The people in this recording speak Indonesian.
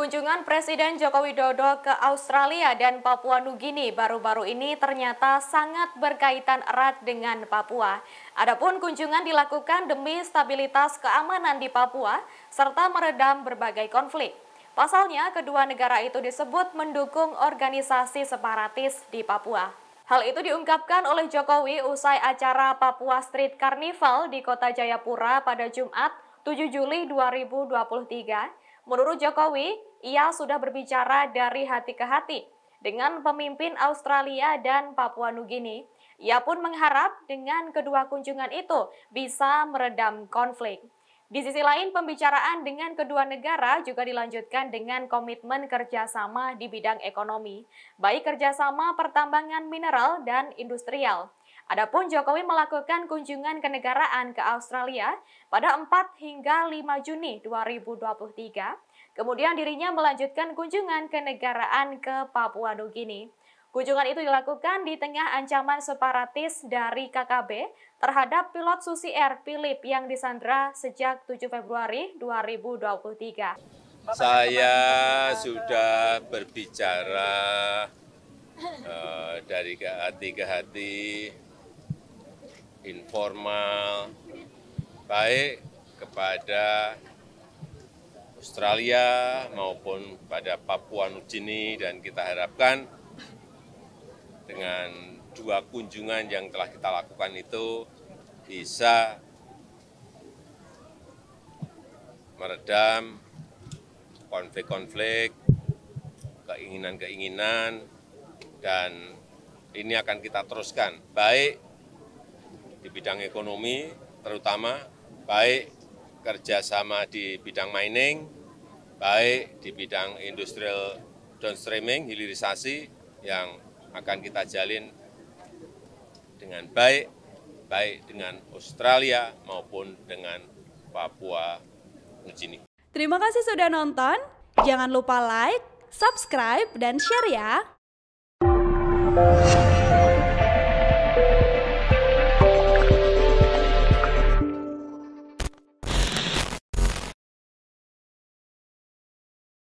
Kunjungan Presiden Joko Widodo ke Australia dan Papua Nugini baru-baru ini ternyata sangat berkaitan erat dengan Papua. Adapun kunjungan dilakukan demi stabilitas keamanan di Papua serta meredam berbagai konflik. Pasalnya, kedua negara itu disebut mendukung organisasi separatis di Papua. Hal itu diungkapkan oleh Jokowi usai acara Papua Street Carnival di Kota Jayapura pada Jumat 7 Juli 2023 Menurut Jokowi, ia sudah berbicara dari hati ke hati dengan pemimpin Australia dan Papua Nugini. Ia pun mengharap dengan kedua kunjungan itu bisa meredam konflik. Di sisi lain, pembicaraan dengan kedua negara juga dilanjutkan dengan komitmen kerjasama di bidang ekonomi, baik kerjasama pertambangan mineral dan industrial. Adapun Jokowi melakukan kunjungan kenegaraan ke Australia pada 4 hingga 5 Juni 2023, kemudian dirinya melanjutkan kunjungan kenegaraan ke Papua Nugini. Kunjungan itu dilakukan di tengah ancaman separatis dari KKB terhadap pilot Susi Air Philip yang disandra sejak 7 Februari 2023. Saya sudah berbicara uh, dari ke hati ke hati informal, baik kepada Australia maupun pada Papua Nugini dan kita harapkan dengan dua kunjungan yang telah kita lakukan itu bisa meredam konflik-konflik, keinginan-keinginan, dan ini akan kita teruskan, baik di bidang ekonomi terutama baik kerjasama di bidang mining, baik di bidang industrial downstreaming, hilirisasi yang akan kita jalin dengan baik, baik dengan Australia maupun dengan Papua Nugini. Terima kasih sudah nonton. Jangan lupa like, subscribe, dan share ya.